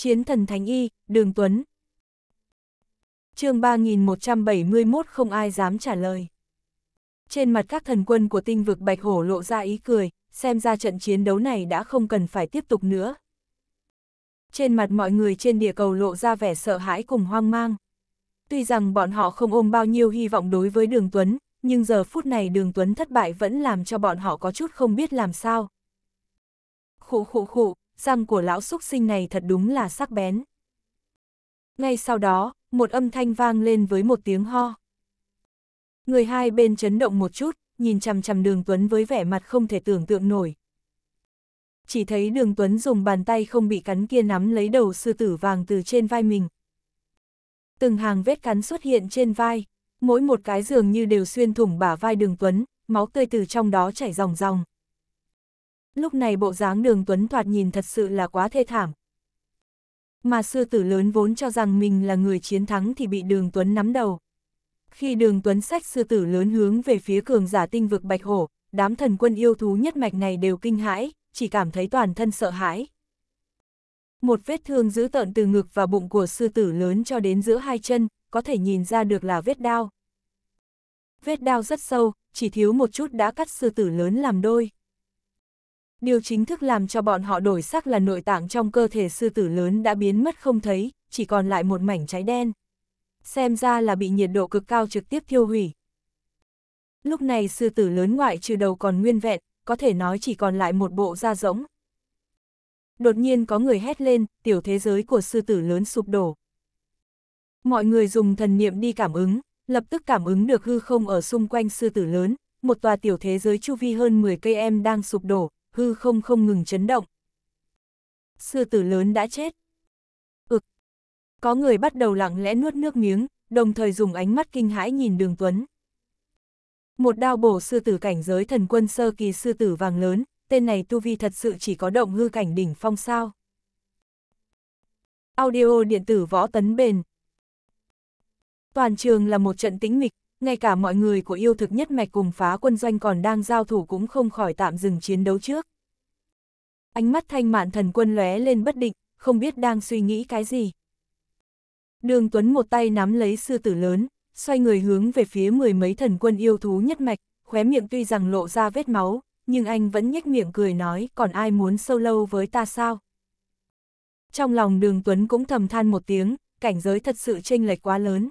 Chiến thần Thánh Y, Đường Tuấn. chương 3171 không ai dám trả lời. Trên mặt các thần quân của tinh vực Bạch Hổ lộ ra ý cười, xem ra trận chiến đấu này đã không cần phải tiếp tục nữa. Trên mặt mọi người trên địa cầu lộ ra vẻ sợ hãi cùng hoang mang. Tuy rằng bọn họ không ôm bao nhiêu hy vọng đối với Đường Tuấn, nhưng giờ phút này Đường Tuấn thất bại vẫn làm cho bọn họ có chút không biết làm sao. Khụ khụ khụ, răng của lão xúc sinh này thật đúng là sắc bén. Ngay sau đó, một âm thanh vang lên với một tiếng ho. Người hai bên chấn động một chút, nhìn chằm chằm đường Tuấn với vẻ mặt không thể tưởng tượng nổi. Chỉ thấy đường Tuấn dùng bàn tay không bị cắn kia nắm lấy đầu sư tử vàng từ trên vai mình. Từng hàng vết cắn xuất hiện trên vai, mỗi một cái dường như đều xuyên thủng bả vai đường Tuấn, máu tươi từ trong đó chảy ròng ròng lúc này bộ dáng đường Tuấn thoạt nhìn thật sự là quá thê thảm. Mà sư tử lớn vốn cho rằng mình là người chiến thắng thì bị đường Tuấn nắm đầu. Khi đường Tuấn sách sư tử lớn hướng về phía cường giả tinh vực Bạch Hổ, đám thần quân yêu thú nhất mạch này đều kinh hãi, chỉ cảm thấy toàn thân sợ hãi. Một vết thương dữ tợn từ ngực và bụng của sư tử lớn cho đến giữa hai chân, có thể nhìn ra được là vết đao. Vết đao rất sâu, chỉ thiếu một chút đã cắt sư tử lớn làm đôi. Điều chính thức làm cho bọn họ đổi sắc là nội tạng trong cơ thể sư tử lớn đã biến mất không thấy, chỉ còn lại một mảnh cháy đen. Xem ra là bị nhiệt độ cực cao trực tiếp thiêu hủy. Lúc này sư tử lớn ngoại trừ đầu còn nguyên vẹn, có thể nói chỉ còn lại một bộ da rỗng. Đột nhiên có người hét lên, tiểu thế giới của sư tử lớn sụp đổ. Mọi người dùng thần niệm đi cảm ứng, lập tức cảm ứng được hư không ở xung quanh sư tử lớn, một tòa tiểu thế giới chu vi hơn 10 cây em đang sụp đổ, hư không không ngừng chấn động. Sư tử lớn đã chết. Ực. Có người bắt đầu lặng lẽ nuốt nước miếng, đồng thời dùng ánh mắt kinh hãi nhìn đường tuấn. Một đao bổ sư tử cảnh giới thần quân sơ kỳ sư tử vàng lớn, tên này tu vi thật sự chỉ có động hư cảnh đỉnh phong sao. Audio điện tử võ tấn bền. Toàn trường là một trận tĩnh mịch, ngay cả mọi người của yêu thực nhất mạch cùng phá quân doanh còn đang giao thủ cũng không khỏi tạm dừng chiến đấu trước. Ánh mắt thanh mạn thần quân lóe lên bất định, không biết đang suy nghĩ cái gì. Đường Tuấn một tay nắm lấy sư tử lớn, xoay người hướng về phía mười mấy thần quân yêu thú nhất mạch, khóe miệng tuy rằng lộ ra vết máu, nhưng anh vẫn nhếch miệng cười nói còn ai muốn sâu lâu với ta sao. Trong lòng đường Tuấn cũng thầm than một tiếng, cảnh giới thật sự chênh lệch quá lớn.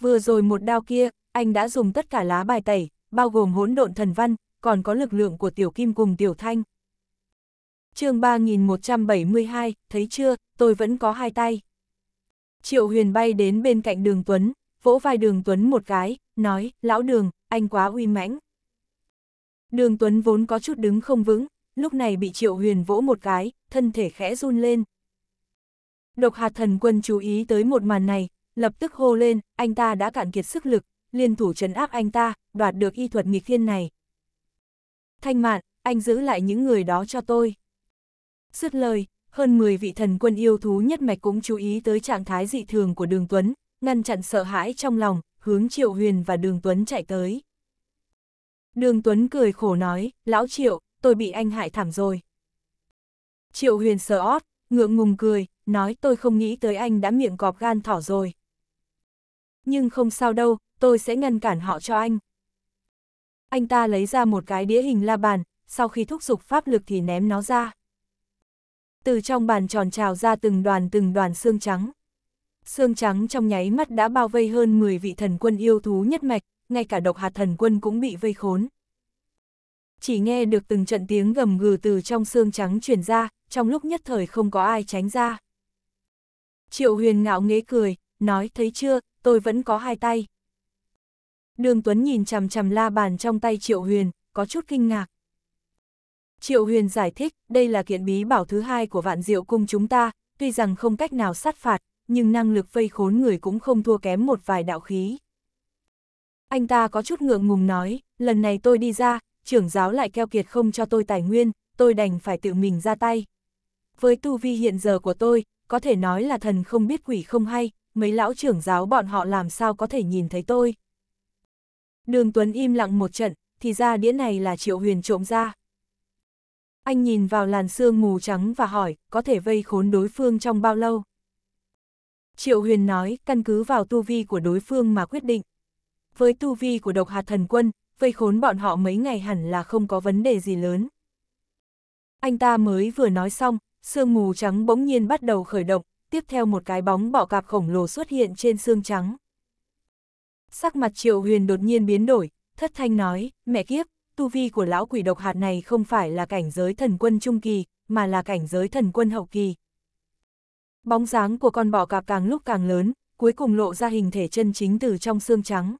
Vừa rồi một đao kia, anh đã dùng tất cả lá bài tẩy, bao gồm hỗn độn thần văn, còn có lực lượng của tiểu kim cùng tiểu thanh. chương 3172, thấy chưa, tôi vẫn có hai tay. Triệu huyền bay đến bên cạnh đường Tuấn, vỗ vai đường Tuấn một cái, nói, lão đường, anh quá uy mãnh. Đường Tuấn vốn có chút đứng không vững, lúc này bị triệu huyền vỗ một cái, thân thể khẽ run lên. Độc hạt thần quân chú ý tới một màn này, lập tức hô lên, anh ta đã cạn kiệt sức lực, liên thủ trấn áp anh ta, đoạt được y thuật nghịch thiên này. Thanh mạn, anh giữ lại những người đó cho tôi. sứt lời, hơn 10 vị thần quân yêu thú nhất mạch cũng chú ý tới trạng thái dị thường của Đường Tuấn, ngăn chặn sợ hãi trong lòng, hướng Triệu Huyền và Đường Tuấn chạy tới. Đường Tuấn cười khổ nói, lão Triệu, tôi bị anh hại thảm rồi. Triệu Huyền sợ ót, ngượng ngùng cười, nói tôi không nghĩ tới anh đã miệng cọp gan thỏ rồi. Nhưng không sao đâu, tôi sẽ ngăn cản họ cho anh. Anh ta lấy ra một cái đĩa hình la bàn, sau khi thúc giục pháp lực thì ném nó ra. Từ trong bàn tròn trào ra từng đoàn từng đoàn xương trắng. Xương trắng trong nháy mắt đã bao vây hơn 10 vị thần quân yêu thú nhất mạch, ngay cả độc hạt thần quân cũng bị vây khốn. Chỉ nghe được từng trận tiếng gầm gừ từ trong xương trắng truyền ra, trong lúc nhất thời không có ai tránh ra. Triệu huyền ngạo nghễ cười, nói thấy chưa, tôi vẫn có hai tay. Đường Tuấn nhìn chằm chằm la bàn trong tay Triệu Huyền, có chút kinh ngạc. Triệu Huyền giải thích, đây là kiện bí bảo thứ hai của vạn diệu cung chúng ta, tuy rằng không cách nào sát phạt, nhưng năng lực vây khốn người cũng không thua kém một vài đạo khí. Anh ta có chút ngượng ngùng nói, lần này tôi đi ra, trưởng giáo lại keo kiệt không cho tôi tài nguyên, tôi đành phải tự mình ra tay. Với tu vi hiện giờ của tôi, có thể nói là thần không biết quỷ không hay, mấy lão trưởng giáo bọn họ làm sao có thể nhìn thấy tôi. Đường Tuấn im lặng một trận, thì ra đĩa này là triệu huyền trộm ra. Anh nhìn vào làn sương mù trắng và hỏi, có thể vây khốn đối phương trong bao lâu? Triệu huyền nói, căn cứ vào tu vi của đối phương mà quyết định. Với tu vi của độc hạt thần quân, vây khốn bọn họ mấy ngày hẳn là không có vấn đề gì lớn. Anh ta mới vừa nói xong, sương mù trắng bỗng nhiên bắt đầu khởi động, tiếp theo một cái bóng bọ cạp khổng lồ xuất hiện trên xương trắng. Sắc mặt Triệu Huyền đột nhiên biến đổi, thất thanh nói, mẹ kiếp, tu vi của lão quỷ độc hạt này không phải là cảnh giới thần quân trung kỳ, mà là cảnh giới thần quân hậu kỳ. Bóng dáng của con bọ cạp càng lúc càng lớn, cuối cùng lộ ra hình thể chân chính từ trong xương trắng.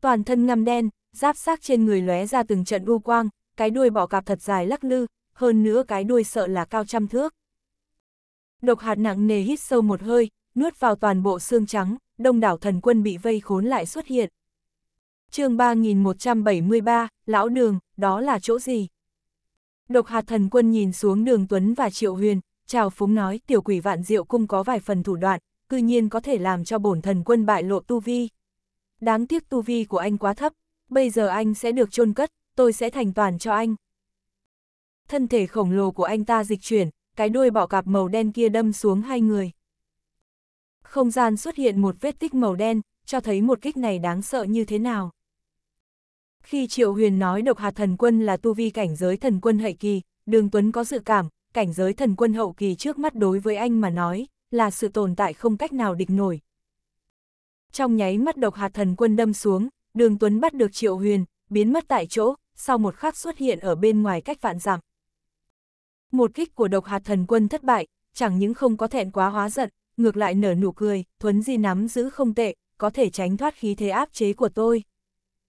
Toàn thân ngăm đen, giáp xác trên người lóe ra từng trận u quang, cái đuôi bọ cạp thật dài lắc lư, hơn nữa cái đuôi sợ là cao trăm thước. Độc hạt nặng nề hít sâu một hơi, nuốt vào toàn bộ xương trắng, đông đảo thần quân bị vây khốn lại xuất hiện. chương 3173, Lão Đường, đó là chỗ gì? Độc hạt thần quân nhìn xuống đường Tuấn và Triệu Huyền, chào phúng nói tiểu quỷ vạn diệu cung có vài phần thủ đoạn, cư nhiên có thể làm cho bổn thần quân bại lộ tu vi. Đáng tiếc tu vi của anh quá thấp, bây giờ anh sẽ được chôn cất, tôi sẽ thành toàn cho anh. Thân thể khổng lồ của anh ta dịch chuyển, cái đuôi bọ cạp màu đen kia đâm xuống hai người. Không gian xuất hiện một vết tích màu đen, cho thấy một kích này đáng sợ như thế nào. Khi Triệu Huyền nói độc hạt thần quân là tu vi cảnh giới thần quân hậu kỳ, Đường Tuấn có dự cảm, cảnh giới thần quân hậu kỳ trước mắt đối với anh mà nói, là sự tồn tại không cách nào địch nổi. Trong nháy mắt độc hạt thần quân đâm xuống, Đường Tuấn bắt được Triệu Huyền, biến mất tại chỗ, sau một khắc xuất hiện ở bên ngoài cách vạn dặm một kích của độc hạt thần quân thất bại, chẳng những không có thẹn quá hóa giận, ngược lại nở nụ cười, thuấn di nắm giữ không tệ, có thể tránh thoát khí thế áp chế của tôi.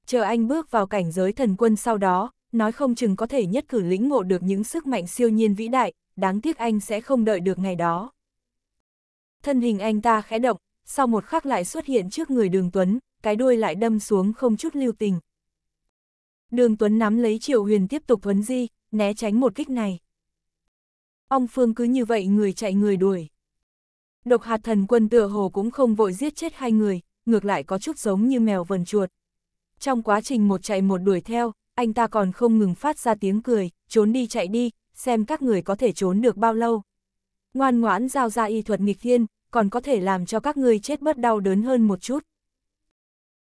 Chờ anh bước vào cảnh giới thần quân sau đó, nói không chừng có thể nhất cử lĩnh ngộ được những sức mạnh siêu nhiên vĩ đại, đáng tiếc anh sẽ không đợi được ngày đó. Thân hình anh ta khẽ động, sau một khắc lại xuất hiện trước người đường Tuấn, cái đuôi lại đâm xuống không chút lưu tình. Đường Tuấn nắm lấy Triệu Huyền tiếp tục thuấn di, né tránh một kích này. Ông Phương cứ như vậy người chạy người đuổi. Độc hạt thần quân tựa hồ cũng không vội giết chết hai người, ngược lại có chút giống như mèo vần chuột. Trong quá trình một chạy một đuổi theo, anh ta còn không ngừng phát ra tiếng cười, trốn đi chạy đi, xem các người có thể trốn được bao lâu. Ngoan ngoãn giao ra y thuật nghịch thiên, còn có thể làm cho các ngươi chết bớt đau đớn hơn một chút.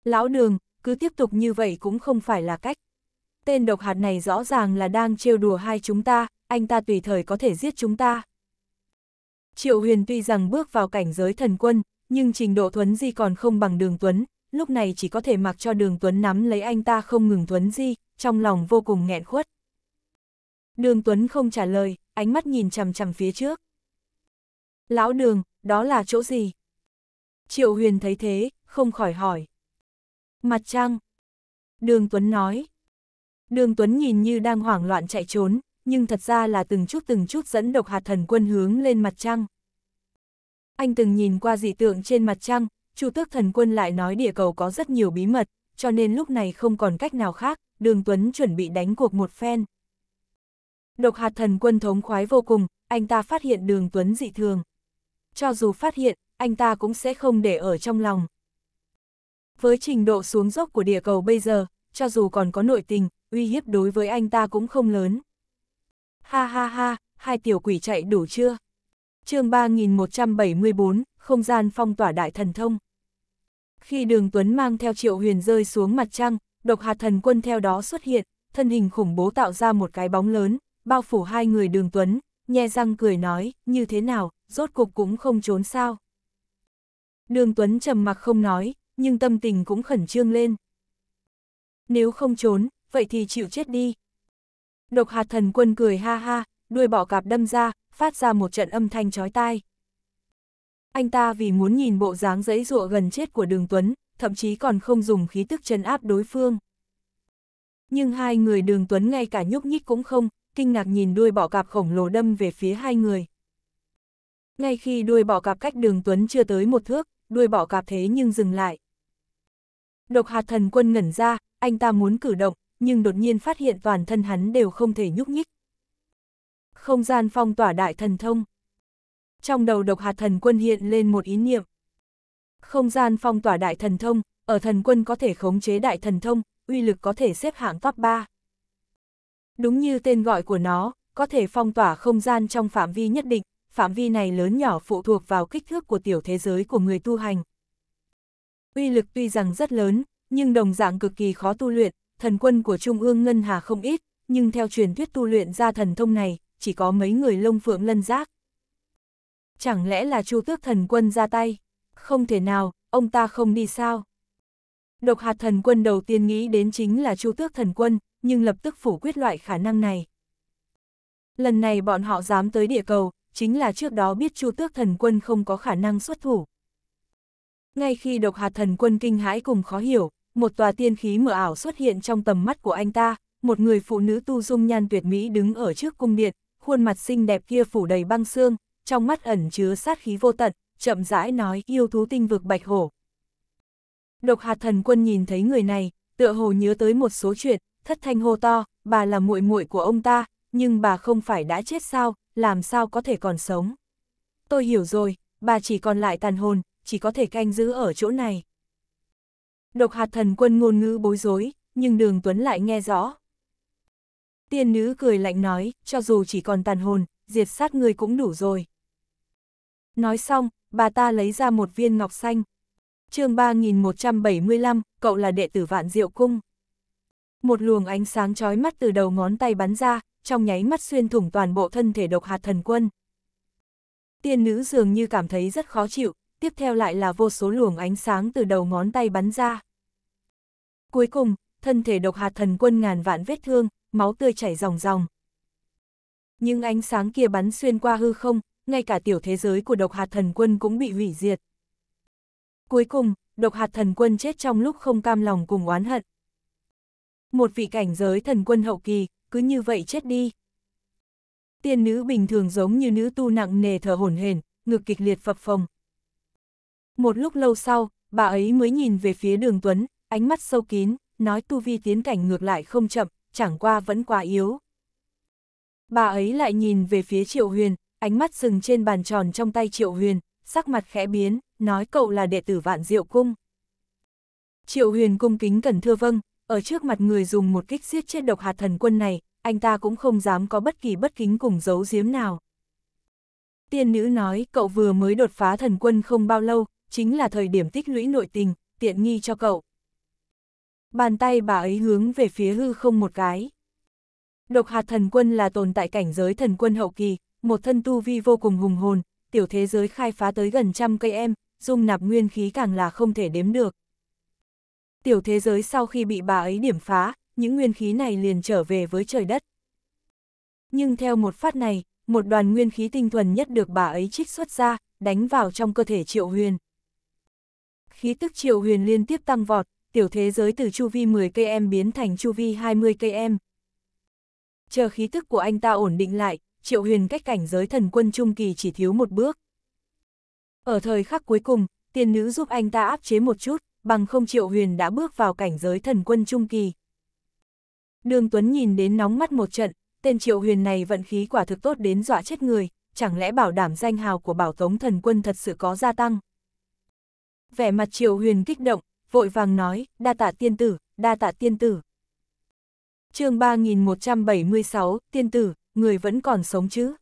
Lão đường, cứ tiếp tục như vậy cũng không phải là cách tên độc hạt này rõ ràng là đang trêu đùa hai chúng ta, anh ta tùy thời có thể giết chúng ta. Triệu Huyền tuy rằng bước vào cảnh giới thần quân, nhưng trình độ thuấn di còn không bằng đường tuấn, lúc này chỉ có thể mặc cho đường tuấn nắm lấy anh ta không ngừng thuấn di, trong lòng vô cùng nghẹn khuất. Đường tuấn không trả lời, ánh mắt nhìn chằm chằm phía trước. Lão đường, đó là chỗ gì? Triệu Huyền thấy thế, không khỏi hỏi. Mặt trăng. Đường Tuấn nói. Đường Tuấn nhìn như đang hoảng loạn chạy trốn, nhưng thật ra là từng chút từng chút dẫn độc hạt thần quân hướng lên mặt trăng. Anh từng nhìn qua dị tượng trên mặt trăng, Chu tước thần quân lại nói địa cầu có rất nhiều bí mật, cho nên lúc này không còn cách nào khác, đường Tuấn chuẩn bị đánh cuộc một phen. Độc hạt thần quân thống khoái vô cùng, anh ta phát hiện đường Tuấn dị thường. Cho dù phát hiện, anh ta cũng sẽ không để ở trong lòng. Với trình độ xuống dốc của địa cầu bây giờ, cho dù còn có nội tình, uy hiếp đối với anh ta cũng không lớn. Ha ha ha, hai tiểu quỷ chạy đủ chưa? chương 3174, không gian phong tỏa đại thần thông. Khi đường Tuấn mang theo triệu huyền rơi xuống mặt trăng, độc hạt thần quân theo đó xuất hiện, thân hình khủng bố tạo ra một cái bóng lớn, bao phủ hai người đường Tuấn, nhe răng cười nói, như thế nào, rốt cục cũng không trốn sao. Đường Tuấn trầm mặc không nói, nhưng tâm tình cũng khẩn trương lên. Nếu không trốn, vậy thì chịu chết đi. Độc hạt thần quân cười ha ha, đuôi bỏ cạp đâm ra, phát ra một trận âm thanh chói tai. Anh ta vì muốn nhìn bộ dáng giấy rụa gần chết của đường Tuấn, thậm chí còn không dùng khí tức chân áp đối phương. Nhưng hai người đường Tuấn ngay cả nhúc nhích cũng không, kinh ngạc nhìn đuôi bỏ cạp khổng lồ đâm về phía hai người. Ngay khi đuôi bỏ cạp cách đường Tuấn chưa tới một thước, đuôi bỏ cạp thế nhưng dừng lại. Độc hạt thần quân ngẩn ra, anh ta muốn cử động, nhưng đột nhiên phát hiện toàn thân hắn đều không thể nhúc nhích. Không gian phong tỏa đại thần thông. Trong đầu độc hạt thần quân hiện lên một ý niệm. Không gian phong tỏa đại thần thông, ở thần quân có thể khống chế đại thần thông, uy lực có thể xếp hạng top 3. Đúng như tên gọi của nó, có thể phong tỏa không gian trong phạm vi nhất định, phạm vi này lớn nhỏ phụ thuộc vào kích thước của tiểu thế giới của người tu hành. Uy lực tuy rằng rất lớn, nhưng đồng dạng cực kỳ khó tu luyện, thần quân của Trung ương Ngân Hà không ít, nhưng theo truyền thuyết tu luyện ra thần thông này, chỉ có mấy người lông phượng lân giác. Chẳng lẽ là chu tước thần quân ra tay? Không thể nào, ông ta không đi sao? Độc hạt thần quân đầu tiên nghĩ đến chính là chu tước thần quân, nhưng lập tức phủ quyết loại khả năng này. Lần này bọn họ dám tới địa cầu, chính là trước đó biết chu tước thần quân không có khả năng xuất thủ. Ngay khi độc hạt thần quân kinh hãi cùng khó hiểu, một tòa tiên khí mờ ảo xuất hiện trong tầm mắt của anh ta, một người phụ nữ tu dung nhan tuyệt mỹ đứng ở trước cung điện, khuôn mặt xinh đẹp kia phủ đầy băng xương, trong mắt ẩn chứa sát khí vô tận, chậm rãi nói yêu thú tinh vực bạch hổ. Độc hạt thần quân nhìn thấy người này, tựa hồ nhớ tới một số chuyện, thất thanh hô to, bà là muội muội của ông ta, nhưng bà không phải đã chết sao, làm sao có thể còn sống. Tôi hiểu rồi, bà chỉ còn lại tàn hồn, chỉ có thể canh giữ ở chỗ này. Độc hạt thần quân ngôn ngữ bối rối, nhưng đường Tuấn lại nghe rõ. Tiên nữ cười lạnh nói, cho dù chỉ còn tàn hồn, diệt sát người cũng đủ rồi. Nói xong, bà ta lấy ra một viên ngọc xanh. chương 3175, cậu là đệ tử vạn diệu cung. Một luồng ánh sáng chói mắt từ đầu ngón tay bắn ra, trong nháy mắt xuyên thủng toàn bộ thân thể độc hạt thần quân. Tiên nữ dường như cảm thấy rất khó chịu, tiếp theo lại là vô số luồng ánh sáng từ đầu ngón tay bắn ra. Cuối cùng, thân thể độc hạt thần quân ngàn vạn vết thương, máu tươi chảy ròng ròng. Nhưng ánh sáng kia bắn xuyên qua hư không, ngay cả tiểu thế giới của độc hạt thần quân cũng bị hủy diệt. Cuối cùng, độc hạt thần quân chết trong lúc không cam lòng cùng oán hận. Một vị cảnh giới thần quân hậu kỳ, cứ như vậy chết đi. Tiên nữ bình thường giống như nữ tu nặng nề thở hổn hển, ngực kịch liệt phập phồng. Một lúc lâu sau, bà ấy mới nhìn về phía đường Tuấn, ánh mắt sâu kín, nói tu vi tiến cảnh ngược lại không chậm, chẳng qua vẫn quá yếu. Bà ấy lại nhìn về phía Triệu Huyền, ánh mắt dừng trên bàn tròn trong tay Triệu Huyền, sắc mặt khẽ biến, nói cậu là đệ tử vạn diệu cung. Triệu Huyền cung kính cẩn thưa vâng, ở trước mặt người dùng một kích giết chết độc hạt thần quân này, anh ta cũng không dám có bất kỳ bất kính cùng giấu giếm nào. Tiên nữ nói cậu vừa mới đột phá thần quân không bao lâu, chính là thời điểm tích lũy nội tình, tiện nghi cho cậu bàn tay bà ấy hướng về phía hư không một cái. Độc hạt thần quân là tồn tại cảnh giới thần quân hậu kỳ, một thân tu vi vô cùng hùng hồn, tiểu thế giới khai phá tới gần trăm cây em, dung nạp nguyên khí càng là không thể đếm được. Tiểu thế giới sau khi bị bà ấy điểm phá, những nguyên khí này liền trở về với trời đất. Nhưng theo một phát này, một đoàn nguyên khí tinh thuần nhất được bà ấy trích xuất ra, đánh vào trong cơ thể triệu huyền. Khí tức triệu huyền liên tiếp tăng vọt, tiểu thế giới từ chu vi 10km biến thành chu vi 20km. Chờ khí tức của anh ta ổn định lại, triệu huyền cách cảnh giới thần quân trung kỳ chỉ thiếu một bước. Ở thời khắc cuối cùng, tiên nữ giúp anh ta áp chế một chút, bằng không triệu huyền đã bước vào cảnh giới thần quân trung kỳ. Đường Tuấn nhìn đến nóng mắt một trận, tên triệu huyền này vận khí quả thực tốt đến dọa chết người, chẳng lẽ bảo đảm danh hào của bảo tống thần quân thật sự có gia tăng. Vẻ mặt triệu huyền kích động, vội vàng nói, đa tạ tiên tử, đa tạ tiên tử. chương 3176, tiên tử, người vẫn còn sống chứ?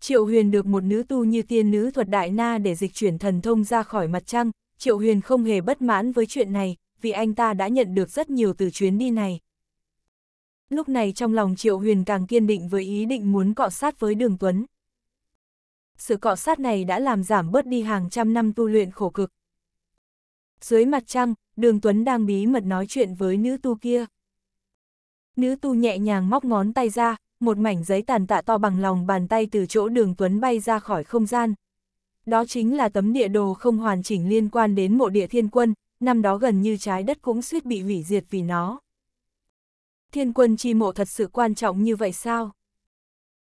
Triệu Huyền được một nữ tu như tiên nữ thuật đại na để dịch chuyển thần thông ra khỏi mặt trăng, Triệu Huyền không hề bất mãn với chuyện này, vì anh ta đã nhận được rất nhiều từ chuyến đi này. Lúc này trong lòng Triệu Huyền càng kiên định với ý định muốn cọ sát với Đường Tuấn. Sự cọ sát này đã làm giảm bớt đi hàng trăm năm tu luyện khổ cực, dưới mặt trăng, đường Tuấn đang bí mật nói chuyện với nữ tu kia. Nữ tu nhẹ nhàng móc ngón tay ra, một mảnh giấy tàn tạ to bằng lòng bàn tay từ chỗ đường Tuấn bay ra khỏi không gian. Đó chính là tấm địa đồ không hoàn chỉnh liên quan đến mộ địa thiên quân, năm đó gần như trái đất cũng suýt bị hủy diệt vì nó. Thiên quân chi mộ thật sự quan trọng như vậy sao?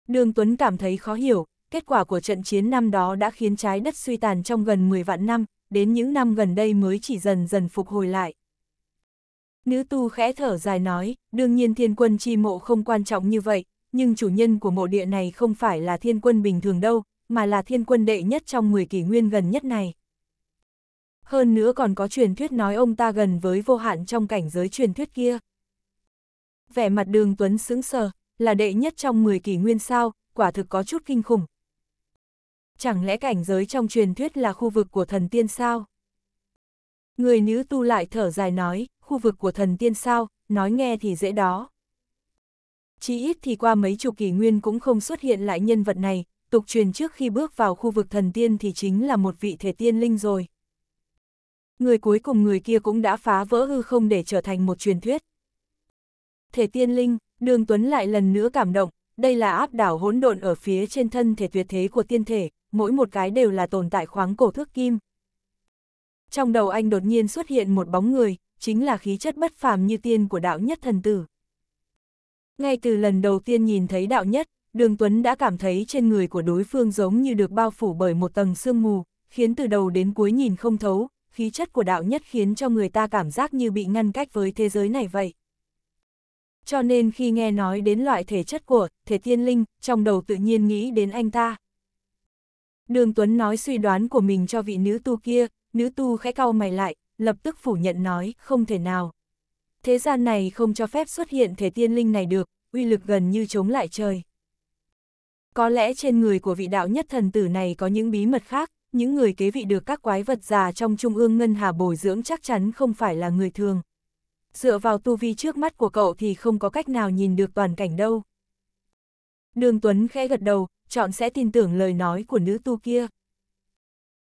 Đường Tuấn cảm thấy khó hiểu, kết quả của trận chiến năm đó đã khiến trái đất suy tàn trong gần 10 vạn năm, đến những năm gần đây mới chỉ dần dần phục hồi lại. Nữ tu khẽ thở dài nói, đương nhiên thiên quân chi mộ không quan trọng như vậy, nhưng chủ nhân của mộ địa này không phải là thiên quân bình thường đâu, mà là thiên quân đệ nhất trong 10 kỷ nguyên gần nhất này. Hơn nữa còn có truyền thuyết nói ông ta gần với vô hạn trong cảnh giới truyền thuyết kia. Vẻ mặt đường Tuấn sững sờ, là đệ nhất trong 10 kỷ nguyên sao, quả thực có chút kinh khủng chẳng lẽ cảnh giới trong truyền thuyết là khu vực của thần tiên sao? Người nữ tu lại thở dài nói, khu vực của thần tiên sao, nói nghe thì dễ đó. Chỉ ít thì qua mấy chục kỷ nguyên cũng không xuất hiện lại nhân vật này, tục truyền trước khi bước vào khu vực thần tiên thì chính là một vị thể tiên linh rồi. Người cuối cùng người kia cũng đã phá vỡ hư không để trở thành một truyền thuyết. Thể tiên linh, Đường Tuấn lại lần nữa cảm động, đây là áp đảo hỗn độn ở phía trên thân thể tuyệt thế của tiên thể, mỗi một cái đều là tồn tại khoáng cổ thước kim. Trong đầu anh đột nhiên xuất hiện một bóng người, chính là khí chất bất phàm như tiên của đạo nhất thần tử. Ngay từ lần đầu tiên nhìn thấy đạo nhất, Đường Tuấn đã cảm thấy trên người của đối phương giống như được bao phủ bởi một tầng sương mù, khiến từ đầu đến cuối nhìn không thấu, khí chất của đạo nhất khiến cho người ta cảm giác như bị ngăn cách với thế giới này vậy. Cho nên khi nghe nói đến loại thể chất của thể tiên linh, trong đầu tự nhiên nghĩ đến anh ta. Đường Tuấn nói suy đoán của mình cho vị nữ tu kia, nữ tu khẽ cau mày lại, lập tức phủ nhận nói, không thể nào. Thế gian này không cho phép xuất hiện thể tiên linh này được, uy lực gần như chống lại trời. Có lẽ trên người của vị đạo nhất thần tử này có những bí mật khác, những người kế vị được các quái vật già trong trung ương ngân hà bồi dưỡng chắc chắn không phải là người thường. Dựa vào tu vi trước mắt của cậu thì không có cách nào nhìn được toàn cảnh đâu. Đường Tuấn khẽ gật đầu, chọn sẽ tin tưởng lời nói của nữ tu kia.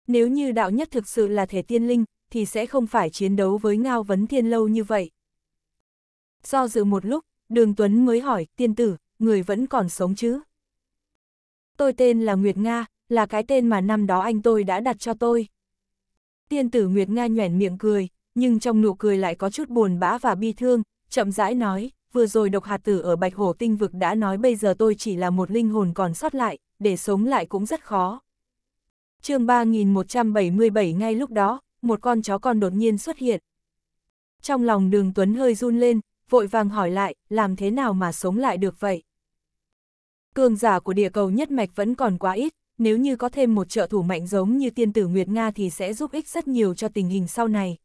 Nếu như đạo nhất thực sự là thể tiên linh, thì sẽ không phải chiến đấu với Ngao Vấn Thiên lâu như vậy. Do dự một lúc, Đường Tuấn mới hỏi, tiên tử, người vẫn còn sống chứ? Tôi tên là Nguyệt Nga, là cái tên mà năm đó anh tôi đã đặt cho tôi. Tiên tử Nguyệt Nga nhoẻn miệng cười, nhưng trong nụ cười lại có chút buồn bã và bi thương, chậm rãi nói, vừa rồi độc hạt tử ở Bạch Hổ Tinh Vực đã nói bây giờ tôi chỉ là một linh hồn còn sót lại, để sống lại cũng rất khó. chương 3177 ngay lúc đó, một con chó con đột nhiên xuất hiện. Trong lòng đường Tuấn hơi run lên, vội vàng hỏi lại, làm thế nào mà sống lại được vậy? Cường giả của địa cầu nhất mạch vẫn còn quá ít, nếu như có thêm một trợ thủ mạnh giống như tiên tử Nguyệt Nga thì sẽ giúp ích rất nhiều cho tình hình sau này.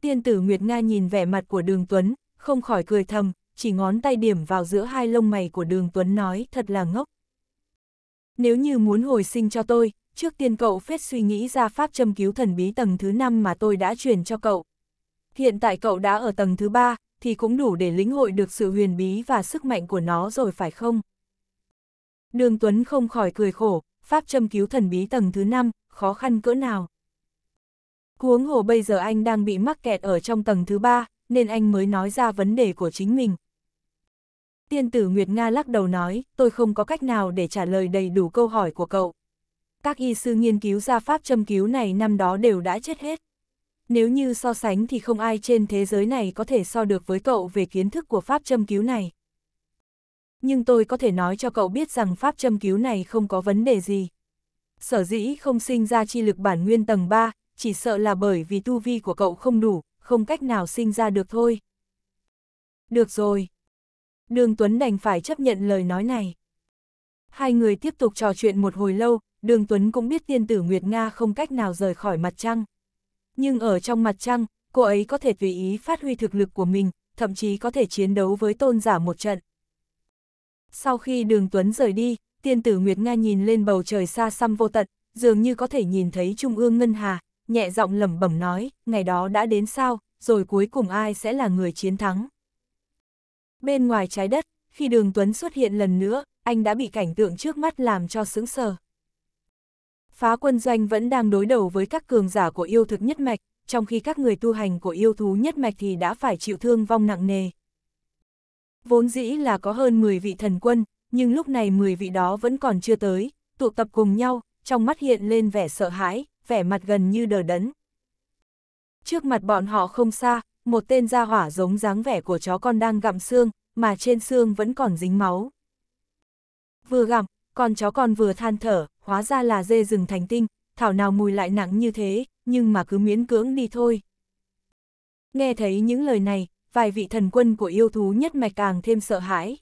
Tiên tử Nguyệt Nga nhìn vẻ mặt của đường Tuấn, không khỏi cười thầm, chỉ ngón tay điểm vào giữa hai lông mày của đường Tuấn nói thật là ngốc. Nếu như muốn hồi sinh cho tôi, trước tiên cậu phết suy nghĩ ra pháp châm cứu thần bí tầng thứ 5 mà tôi đã truyền cho cậu. Hiện tại cậu đã ở tầng thứ 3, thì cũng đủ để lĩnh hội được sự huyền bí và sức mạnh của nó rồi phải không? Đường Tuấn không khỏi cười khổ, pháp châm cứu thần bí tầng thứ 5, khó khăn cỡ nào. Huống hồ bây giờ anh đang bị mắc kẹt ở trong tầng thứ 3, nên anh mới nói ra vấn đề của chính mình. Tiên tử Nguyệt Nga lắc đầu nói, tôi không có cách nào để trả lời đầy đủ câu hỏi của cậu. Các y sư nghiên cứu ra pháp châm cứu này năm đó đều đã chết hết. Nếu như so sánh thì không ai trên thế giới này có thể so được với cậu về kiến thức của pháp châm cứu này. Nhưng tôi có thể nói cho cậu biết rằng pháp châm cứu này không có vấn đề gì. Sở dĩ không sinh ra chi lực bản nguyên tầng 3, chỉ sợ là bởi vì tu vi của cậu không đủ, không cách nào sinh ra được thôi. Được rồi. Đường Tuấn đành phải chấp nhận lời nói này. Hai người tiếp tục trò chuyện một hồi lâu, Đường Tuấn cũng biết tiên tử Nguyệt Nga không cách nào rời khỏi mặt trăng. Nhưng ở trong mặt trăng, cô ấy có thể tùy ý phát huy thực lực của mình, thậm chí có thể chiến đấu với tôn giả một trận. Sau khi đường Tuấn rời đi, tiên tử Nguyệt Nga nhìn lên bầu trời xa xăm vô tận, dường như có thể nhìn thấy trung ương ngân hà, nhẹ giọng lẩm bẩm nói, ngày đó đã đến sao, rồi cuối cùng ai sẽ là người chiến thắng. Bên ngoài trái đất, khi đường Tuấn xuất hiện lần nữa, anh đã bị cảnh tượng trước mắt làm cho sững sờ. Phá quân doanh vẫn đang đối đầu với các cường giả của yêu thực nhất mạch, trong khi các người tu hành của yêu thú nhất mạch thì đã phải chịu thương vong nặng nề. Vốn dĩ là có hơn 10 vị thần quân, nhưng lúc này 10 vị đó vẫn còn chưa tới, tụ tập cùng nhau, trong mắt hiện lên vẻ sợ hãi, vẻ mặt gần như đờ đẫn. Trước mặt bọn họ không xa, một tên gia hỏa giống dáng vẻ của chó con đang gặm xương, mà trên xương vẫn còn dính máu. Vừa gặm, con chó con vừa than thở, hóa ra là dê rừng thành tinh, thảo nào mùi lại nặng như thế, nhưng mà cứ miễn cưỡng đi thôi. Nghe thấy những lời này, vài vị thần quân của yêu thú nhất mạch càng thêm sợ hãi.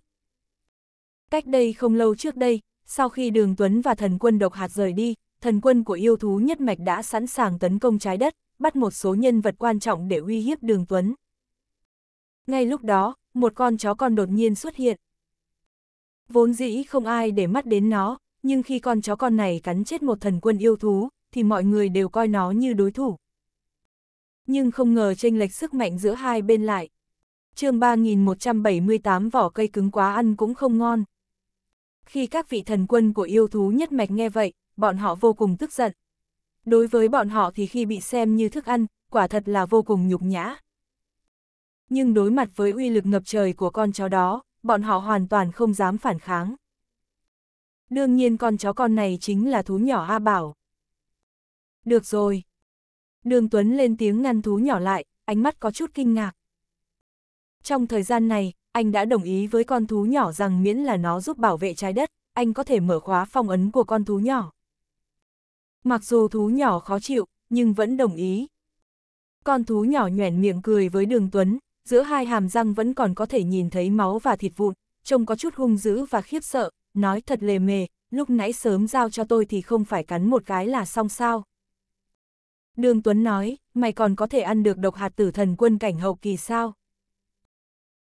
Cách đây không lâu trước đây, sau khi Đường Tuấn và thần quân độc hạt rời đi, thần quân của yêu thú nhất mạch đã sẵn sàng tấn công trái đất, bắt một số nhân vật quan trọng để uy hiếp đường Tuấn. Ngay lúc đó, một con chó con đột nhiên xuất hiện. Vốn dĩ không ai để mắt đến nó, nhưng khi con chó con này cắn chết một thần quân yêu thú, thì mọi người đều coi nó như đối thủ. Nhưng không ngờ tranh lệch sức mạnh giữa hai bên lại. chương 3178 vỏ cây cứng quá ăn cũng không ngon. Khi các vị thần quân của yêu thú nhất mạch nghe vậy, bọn họ vô cùng tức giận. Đối với bọn họ thì khi bị xem như thức ăn, quả thật là vô cùng nhục nhã. Nhưng đối mặt với uy lực ngập trời của con chó đó, bọn họ hoàn toàn không dám phản kháng. Đương nhiên con chó con này chính là thú nhỏ A Bảo. Được rồi. Đường Tuấn lên tiếng ngăn thú nhỏ lại, ánh mắt có chút kinh ngạc. Trong thời gian này, anh đã đồng ý với con thú nhỏ rằng miễn là nó giúp bảo vệ trái đất, anh có thể mở khóa phong ấn của con thú nhỏ. Mặc dù thú nhỏ khó chịu, nhưng vẫn đồng ý. Con thú nhỏ nhoẻn miệng cười với đường Tuấn, giữa hai hàm răng vẫn còn có thể nhìn thấy máu và thịt vụn, trông có chút hung dữ và khiếp sợ, nói thật lề mề, lúc nãy sớm giao cho tôi thì không phải cắn một cái là xong sao. Đường Tuấn nói, mày còn có thể ăn được độc hạt tử thần quân cảnh hậu kỳ sao?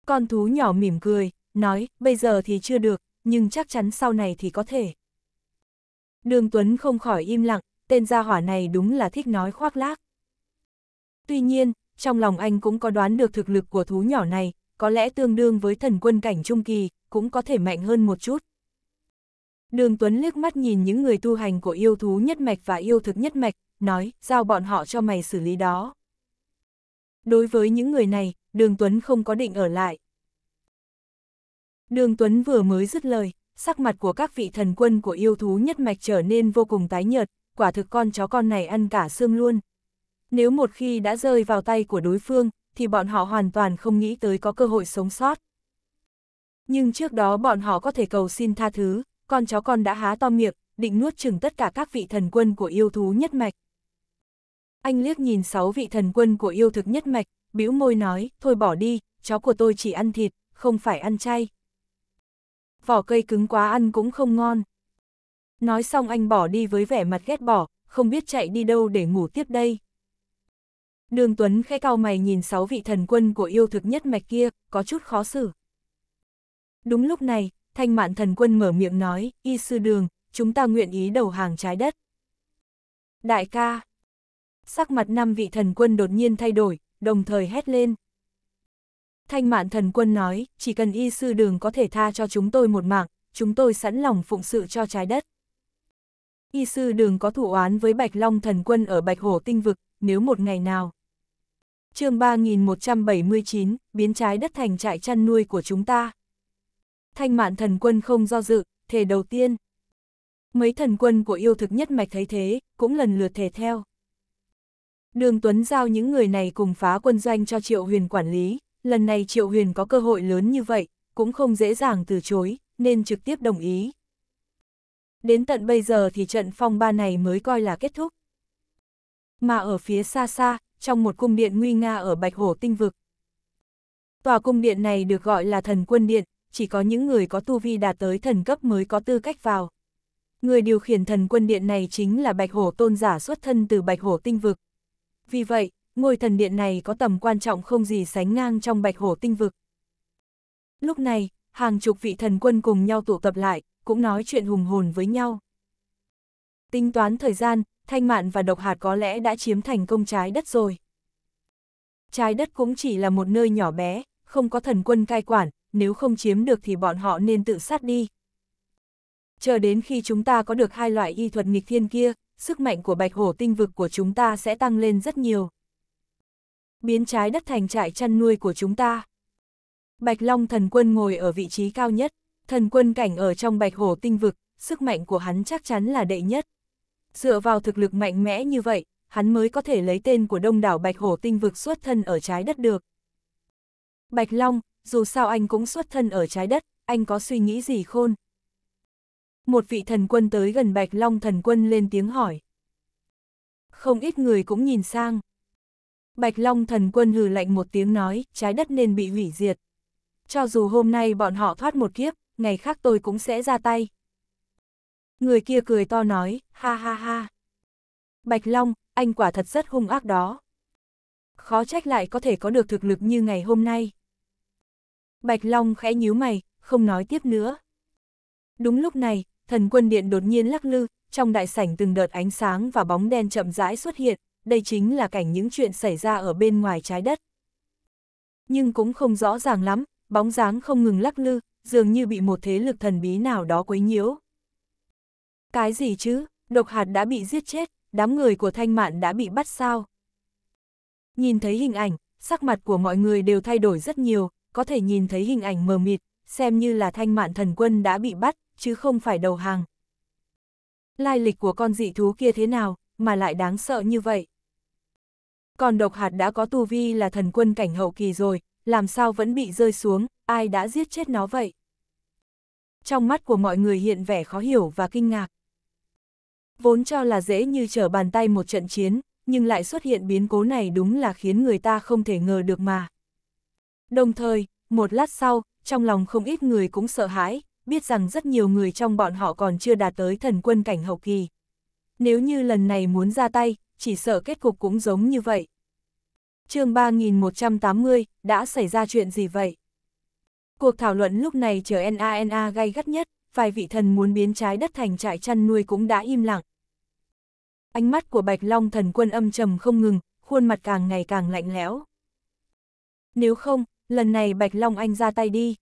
Con thú nhỏ mỉm cười, nói, bây giờ thì chưa được, nhưng chắc chắn sau này thì có thể. Đường Tuấn không khỏi im lặng, tên gia hỏa này đúng là thích nói khoác lác. Tuy nhiên, trong lòng anh cũng có đoán được thực lực của thú nhỏ này, có lẽ tương đương với thần quân cảnh trung kỳ, cũng có thể mạnh hơn một chút. Đường Tuấn liếc mắt nhìn những người tu hành của yêu thú nhất mạch và yêu thực nhất mạch, nói, giao bọn họ cho mày xử lý đó. Đối với những người này, Đường Tuấn không có định ở lại. Đường Tuấn vừa mới dứt lời, sắc mặt của các vị thần quân của yêu thú nhất mạch trở nên vô cùng tái nhợt, quả thực con chó con này ăn cả xương luôn. Nếu một khi đã rơi vào tay của đối phương, thì bọn họ hoàn toàn không nghĩ tới có cơ hội sống sót. Nhưng trước đó bọn họ có thể cầu xin tha thứ, con chó con đã há to miệng, định nuốt chừng tất cả các vị thần quân của yêu thú nhất mạch. Anh liếc nhìn sáu vị thần quân của yêu thực nhất mạch, bĩu môi nói, thôi bỏ đi, chó của tôi chỉ ăn thịt, không phải ăn chay. Vỏ cây cứng quá ăn cũng không ngon. Nói xong anh bỏ đi với vẻ mặt ghét bỏ, không biết chạy đi đâu để ngủ tiếp đây. Đường Tuấn khẽ cau mày nhìn sáu vị thần quân của yêu thực nhất mạch kia, có chút khó xử. Đúng lúc này, thanh mạn thần quân mở miệng nói, y sư đường, chúng ta nguyện ý đầu hàng trái đất. Đại ca, sắc mặt năm vị thần quân đột nhiên thay đổi, đồng thời hét lên. Thanh mạn thần quân nói, chỉ cần y sư đường có thể tha cho chúng tôi một mạng, chúng tôi sẵn lòng phụng sự cho trái đất y sư Đường có thủ oán với Bạch Long thần quân ở Bạch Hổ tinh vực, nếu một ngày nào. chương 3179, biến trái đất thành trại chăn nuôi của chúng ta. Thanh mạn thần quân không do dự, thề đầu tiên. Mấy thần quân của yêu thực nhất mạch thấy thế, cũng lần lượt thề theo. Đường Tuấn giao những người này cùng phá quân doanh cho Triệu Huyền quản lý, lần này Triệu Huyền có cơ hội lớn như vậy, cũng không dễ dàng từ chối, nên trực tiếp đồng ý đến tận bây giờ thì trận phong ba này mới coi là kết thúc. Mà ở phía xa xa, trong một cung điện nguy nga ở Bạch Hổ Tinh Vực. Tòa cung điện này được gọi là thần quân điện, chỉ có những người có tu vi đạt tới thần cấp mới có tư cách vào. Người điều khiển thần quân điện này chính là Bạch Hổ tôn giả xuất thân từ Bạch Hổ Tinh Vực. Vì vậy, ngôi thần điện này có tầm quan trọng không gì sánh ngang trong Bạch Hổ Tinh Vực. Lúc này, hàng chục vị thần quân cùng nhau tụ tập lại, cũng nói chuyện hùng hồn với nhau. Tính toán thời gian, thanh mạn và độc hạt có lẽ đã chiếm thành công trái đất rồi. Trái đất cũng chỉ là một nơi nhỏ bé, không có thần quân cai quản, nếu không chiếm được thì bọn họ nên tự sát đi. Chờ đến khi chúng ta có được hai loại y thuật nghịch thiên kia, sức mạnh của bạch hổ tinh vực của chúng ta sẽ tăng lên rất nhiều. Biến trái đất thành trại chăn nuôi của chúng ta. Bạch Long thần quân ngồi ở vị trí cao nhất thần quân cảnh ở trong bạch hổ tinh vực, sức mạnh của hắn chắc chắn là đệ nhất. Dựa vào thực lực mạnh mẽ như vậy, hắn mới có thể lấy tên của đông đảo bạch hổ tinh vực xuất thân ở trái đất được. Bạch Long, dù sao anh cũng xuất thân ở trái đất, anh có suy nghĩ gì khôn? Một vị thần quân tới gần Bạch Long thần quân lên tiếng hỏi. Không ít người cũng nhìn sang. Bạch Long thần quân hừ lạnh một tiếng nói, trái đất nên bị hủy diệt. Cho dù hôm nay bọn họ thoát một kiếp, ngày khác tôi cũng sẽ ra tay. Người kia cười to nói, ha ha ha. Bạch Long, anh quả thật rất hung ác đó. Khó trách lại có thể có được thực lực như ngày hôm nay. Bạch Long khẽ nhíu mày, không nói tiếp nữa. Đúng lúc này, thần quân điện đột nhiên lắc lư, trong đại sảnh từng đợt ánh sáng và bóng đen chậm rãi xuất hiện, đây chính là cảnh những chuyện xảy ra ở bên ngoài trái đất. Nhưng cũng không rõ ràng lắm, bóng dáng không ngừng lắc lư, dường như bị một thế lực thần bí nào đó quấy nhiễu. Cái gì chứ, độc hạt đã bị giết chết, đám người của thanh mạn đã bị bắt sao? Nhìn thấy hình ảnh, sắc mặt của mọi người đều thay đổi rất nhiều, có thể nhìn thấy hình ảnh mờ mịt, xem như là thanh mạn thần quân đã bị bắt, chứ không phải đầu hàng. Lai lịch của con dị thú kia thế nào, mà lại đáng sợ như vậy? Còn độc hạt đã có tu vi là thần quân cảnh hậu kỳ rồi, làm sao vẫn bị rơi xuống, ai đã giết chết nó vậy? Trong mắt của mọi người hiện vẻ khó hiểu và kinh ngạc. Vốn cho là dễ như trở bàn tay một trận chiến, nhưng lại xuất hiện biến cố này đúng là khiến người ta không thể ngờ được mà. Đồng thời, một lát sau, trong lòng không ít người cũng sợ hãi, biết rằng rất nhiều người trong bọn họ còn chưa đạt tới thần quân cảnh hậu kỳ. Nếu như lần này muốn ra tay, chỉ sợ kết cục cũng giống như vậy. chương 3180, đã xảy ra chuyện gì vậy? Cuộc thảo luận lúc này chờ NANA gay gắt nhất, vài vị thần muốn biến trái đất thành trại chăn nuôi cũng đã im lặng. Ánh mắt của Bạch Long thần quân âm trầm không ngừng, khuôn mặt càng ngày càng lạnh lẽo. Nếu không, lần này Bạch Long anh ra tay đi.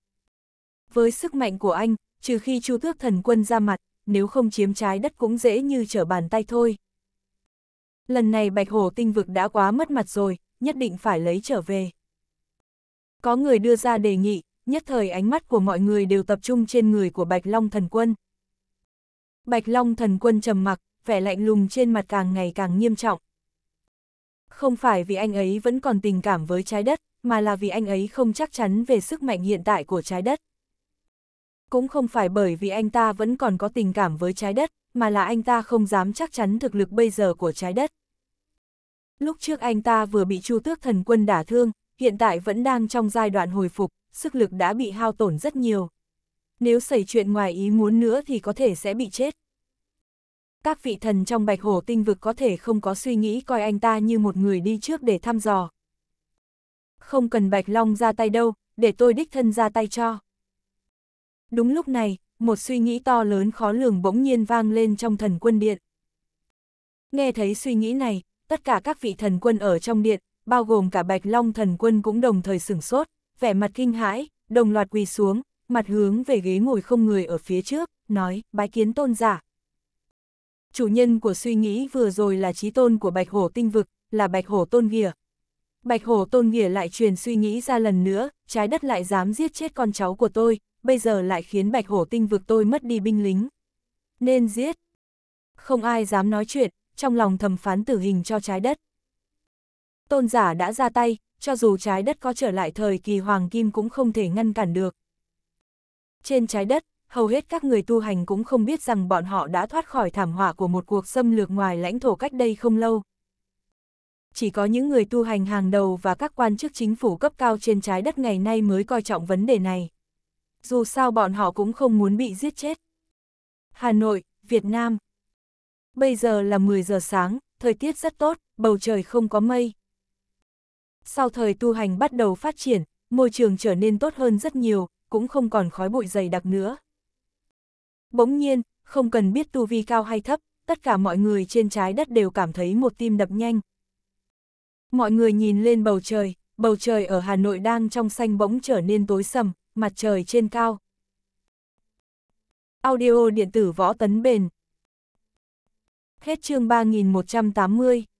Với sức mạnh của anh, trừ khi Chu Tước thần quân ra mặt, nếu không chiếm trái đất cũng dễ như trở bàn tay thôi. Lần này Bạch Hổ tinh vực đã quá mất mặt rồi, nhất định phải lấy trở về. Có người đưa ra đề nghị, nhất thời ánh mắt của mọi người đều tập trung trên người của Bạch Long Thần Quân. Bạch Long Thần Quân trầm mặc, vẻ lạnh lùng trên mặt càng ngày càng nghiêm trọng. Không phải vì anh ấy vẫn còn tình cảm với trái đất, mà là vì anh ấy không chắc chắn về sức mạnh hiện tại của trái đất. Cũng không phải bởi vì anh ta vẫn còn có tình cảm với trái đất, mà là anh ta không dám chắc chắn thực lực bây giờ của trái đất. Lúc trước anh ta vừa bị Chu Tước Thần Quân đả thương, hiện tại vẫn đang trong giai đoạn hồi phục, sức lực đã bị hao tổn rất nhiều. Nếu xảy chuyện ngoài ý muốn nữa thì có thể sẽ bị chết. Các vị thần trong bạch hổ tinh vực có thể không có suy nghĩ coi anh ta như một người đi trước để thăm dò. Không cần bạch long ra tay đâu, để tôi đích thân ra tay cho. Đúng lúc này, một suy nghĩ to lớn khó lường bỗng nhiên vang lên trong thần quân điện. Nghe thấy suy nghĩ này, tất cả các vị thần quân ở trong điện, bao gồm cả Bạch Long thần quân cũng đồng thời sửng sốt vẻ mặt kinh hãi, đồng loạt quỳ xuống, mặt hướng về ghế ngồi không người ở phía trước, nói, bái kiến tôn giả. Chủ nhân của suy nghĩ vừa rồi là trí tôn của bạch hổ tinh vực, là bạch hổ tôn ghìa. Bạch hổ tôn ghìa lại truyền suy nghĩ ra lần nữa, trái đất lại dám giết chết con cháu của tôi, bây giờ lại khiến bạch hổ tinh vực tôi mất đi binh lính. Nên giết. Không ai dám nói chuyện, trong lòng thầm phán tử hình cho trái đất. Tôn giả đã ra tay, cho dù trái đất có trở lại thời kỳ hoàng kim cũng không thể ngăn cản được. Trên trái đất, hầu hết các người tu hành cũng không biết rằng bọn họ đã thoát khỏi thảm họa của một cuộc xâm lược ngoài lãnh thổ cách đây không lâu. Chỉ có những người tu hành hàng đầu và các quan chức chính phủ cấp cao trên trái đất ngày nay mới coi trọng vấn đề này. Dù sao bọn họ cũng không muốn bị giết chết. Hà Nội, Việt Nam Bây giờ là 10 giờ sáng, thời tiết rất tốt, bầu trời không có mây. Sau thời tu hành bắt đầu phát triển, môi trường trở nên tốt hơn rất nhiều, cũng không còn khói bụi dày đặc nữa. Bỗng nhiên, không cần biết tu vi cao hay thấp, tất cả mọi người trên trái đất đều cảm thấy một tim đập nhanh. Mọi người nhìn lên bầu trời, bầu trời ở Hà Nội đang trong xanh bỗng trở nên tối sầm, mặt trời trên cao. Audio điện tử võ tấn bền. Hết chương 3180